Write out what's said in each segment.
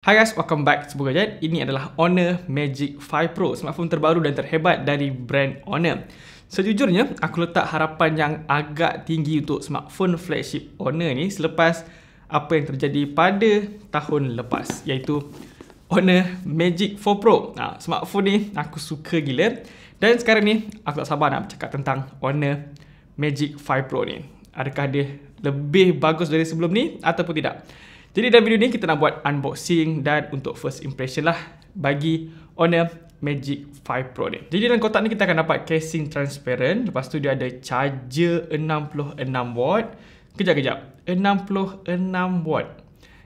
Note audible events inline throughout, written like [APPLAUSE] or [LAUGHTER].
Hi guys, welcome back to Buka Jet. Ini adalah Honor Magic 5 Pro, smartphone terbaru dan terhebat dari brand Honor. Sejujurnya, aku letak harapan yang agak tinggi untuk smartphone flagship Honor ni selepas apa yang terjadi pada tahun lepas iaitu Honor Magic 4 Pro. Nah, ha, smartphone ni aku suka gila dan sekarang ni aku tak sabar nak bercakap tentang Honor Magic 5 Pro ni. Adakah dia lebih bagus dari sebelum ni ataupun tidak? Jadi dalam video ni kita nak buat unboxing dan untuk first impression lah bagi Honor Magic 5 Pro ni. Jadi dalam kotak ni kita akan dapat casing transparent, lepas tu dia ada charger 66 watt. Kejap kejap. 66 watt.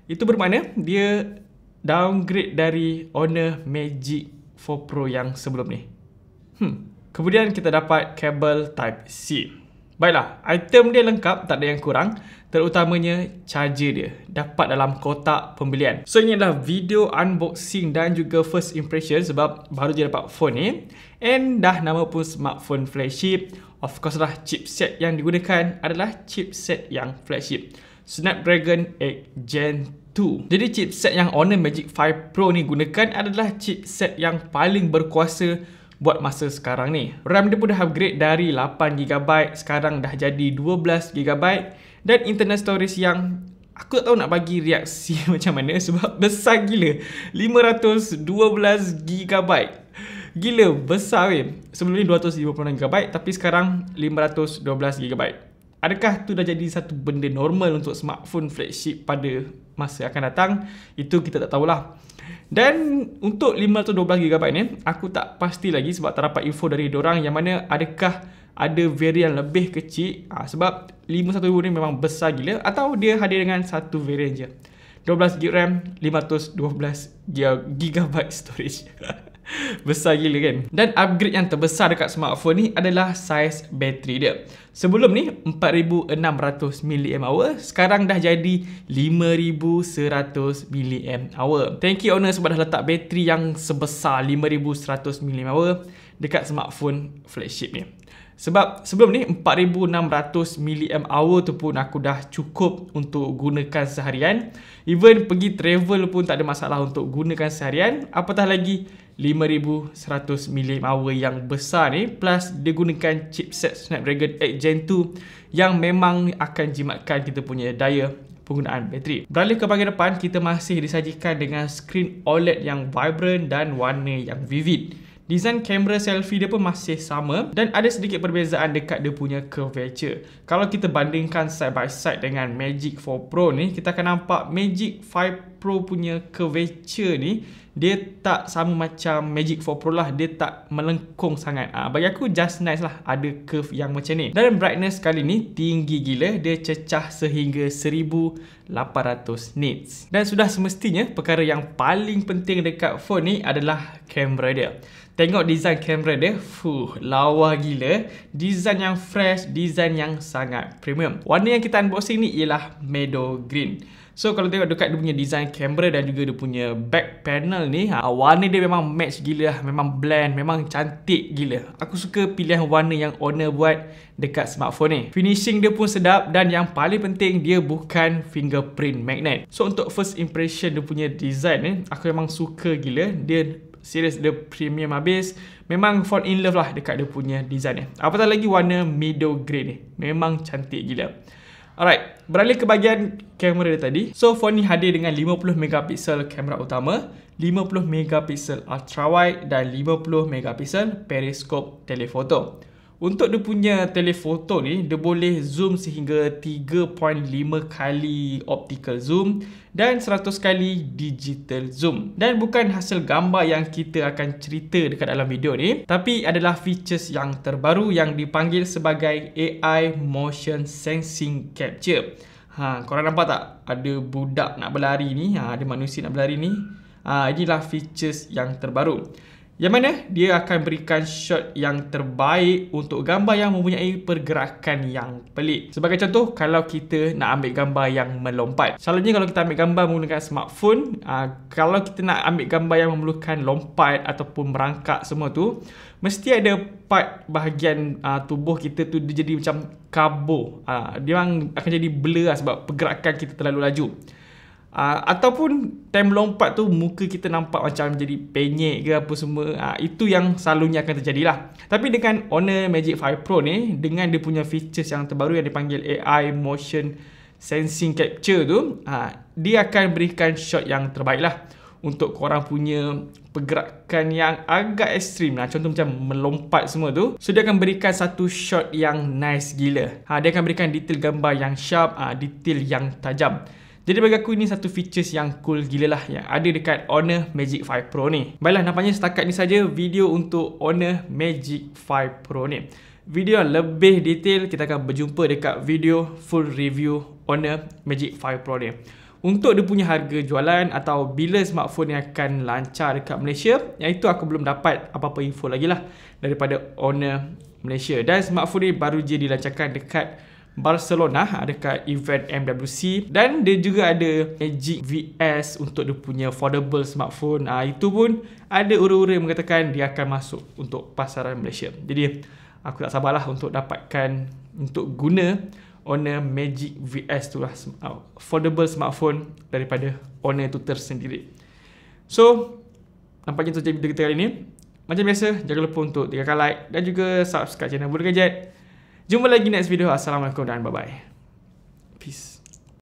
Itu bermakna dia downgrade dari Honor Magic 4 Pro yang sebelum ni. Hmm. Kemudian kita dapat kabel type C. Baiklah, item dia lengkap, tak ada yang kurang. Terutamanya, charger dia dapat dalam kotak pembelian. So, ini adalah video unboxing dan juga first impression sebab baru je dapat phone ni. And dah nama pun smartphone flagship. Of course lah, chipset yang digunakan adalah chipset yang flagship. Snapdragon 8 Gen 2. Jadi, chipset yang Honor Magic 5 Pro ni gunakan adalah chipset yang paling berkuasa buat masa sekarang ni. RAM dia pun dah upgrade dari 8GB sekarang dah jadi 12GB dan internal storage yang aku tak tahu nak bagi reaksi [LAUGHS] macam mana sebab besar gila. 512GB. Gila besar weh. Sebelum ni 256GB tapi sekarang 512GB. Adakah tu dah jadi satu benda normal untuk smartphone flagship pada masa akan datang? Itu kita tak tahulah. Dan untuk 512GB ni, aku tak pasti lagi sebab tak dapat info dari orang yang mana adakah ada varian lebih kecil ha, sebab 512GB ni memang besar gila atau dia hadir dengan satu varian je. 12GB RAM, 512GB storage. [LAUGHS] [LAUGHS] Besar gila kan Dan upgrade yang terbesar dekat smartphone ni adalah saiz bateri dia Sebelum ni 4600mAh Sekarang dah jadi 5100mAh Thank you owner sebab dah letak bateri yang sebesar 5100mAh Dekat smartphone flagship ni sebab sebelum ni 4600 mAh tu pun aku dah cukup untuk gunakan seharian. Even pergi travel pun tak ada masalah untuk gunakan seharian. Apatah lagi 5100 mAh yang besar ni plus dia gunakan chipset Snapdragon 8 Gen 2 yang memang akan jimatkan kita punya daya penggunaan bateri. Beralih ke bahagian depan, kita masih disajikan dengan skrin OLED yang vibrant dan warna yang vivid. Desain kamera selfie dia pun masih sama dan ada sedikit perbezaan dekat dia punya curvature. Kalau kita bandingkan side by side dengan Magic 4 Pro ni, kita akan nampak Magic 5 Pro punya curvature ni dia tak sama macam Magic 4 Pro lah dia tak melengkung sangat ha, bagi aku just nice lah ada curve yang macam ni dan brightness kali ni tinggi gila dia cecah sehingga 1800 nits dan sudah semestinya perkara yang paling penting dekat phone ni adalah kamera dia Tengok design kamera dia, fuh, lawa gila. Design yang fresh, design yang sangat premium. Warna yang kita unboxing ni ialah meadow green. So kalau tengok dekat dia punya design kamera dan juga dia punya back panel ni ha, Warna dia memang match gila ha, Memang blend, memang cantik gila Aku suka pilihan warna yang owner buat dekat smartphone ni Finishing dia pun sedap dan yang paling penting dia bukan fingerprint magnet So untuk first impression dia punya design ni Aku memang suka gila Dia serius dia premium habis Memang fall in love lah dekat dia punya design ni Apatah lagi warna middle grey ni Memang cantik gila Alright, beralih ke bahagian kamera dia tadi. So phone ni hadir dengan 50 megapixel kamera utama, 50 megapixel ultra wide dan 50 megapixel periscope telephoto. Untuk dia punya telephoto ni, dia boleh zoom sehingga 3.5 kali optical zoom dan 100 kali digital zoom. Dan bukan hasil gambar yang kita akan cerita dekat dalam video ni, tapi adalah features yang terbaru yang dipanggil sebagai AI Motion Sensing Capture. Ha, korang nampak tak? Ada budak nak berlari ni, ha, ada manusia nak berlari ni. Ha, inilah features yang terbaru. Yang mana dia akan berikan shot yang terbaik untuk gambar yang mempunyai pergerakan yang pelik. Sebagai contoh, kalau kita nak ambil gambar yang melompat. Selalunya kalau kita ambil gambar menggunakan smartphone, ah, kalau kita nak ambil gambar yang memerlukan lompat ataupun merangkak semua tu, mesti ada part bahagian ah, tubuh kita tu dia jadi macam kabur. Ah, dia memang akan jadi blur lah sebab pergerakan kita terlalu laju. Uh, ataupun time lompat tu muka kita nampak macam jadi penyek ke apa semua uh, Itu yang selalunya akan terjadi lah Tapi dengan Honor Magic 5 Pro ni Dengan dia punya features yang terbaru yang dipanggil AI Motion Sensing Capture tu uh, Dia akan berikan shot yang terbaik lah Untuk korang punya pergerakan yang agak ekstrim lah Contoh macam melompat semua tu So dia akan berikan satu shot yang nice gila uh, Dia akan berikan detail gambar yang sharp, uh, detail yang tajam jadi bagi aku ini satu features yang cool gila lah yang ada dekat Honor Magic 5 Pro ni. Baiklah nampaknya setakat ni saja video untuk Honor Magic 5 Pro ni. Video yang lebih detail kita akan berjumpa dekat video full review Honor Magic 5 Pro ni. Untuk dia punya harga jualan atau bila smartphone ni akan lancar dekat Malaysia, yang itu aku belum dapat apa-apa info lagi lah daripada owner Malaysia. Dan smartphone ni baru je dilancarkan dekat Malaysia. Barcelona ada dekat event MWC dan dia juga ada Magic VS untuk dia punya affordable smartphone. Ah itu pun ada urut-urut mengatakan dia akan masuk untuk pasaran Malaysia. Jadi aku tak sabarlah untuk dapatkan untuk guna Honor Magic VS tu lah ah, affordable smartphone daripada Honor itu tersendiri. So nampaknya tu je video kita kali ni. Macam biasa, jangan lupa untuk tinggalkan like dan juga subscribe channel Budak Gadget. Jumpa lagi next video. Assalamualaikum dan bye-bye. Peace.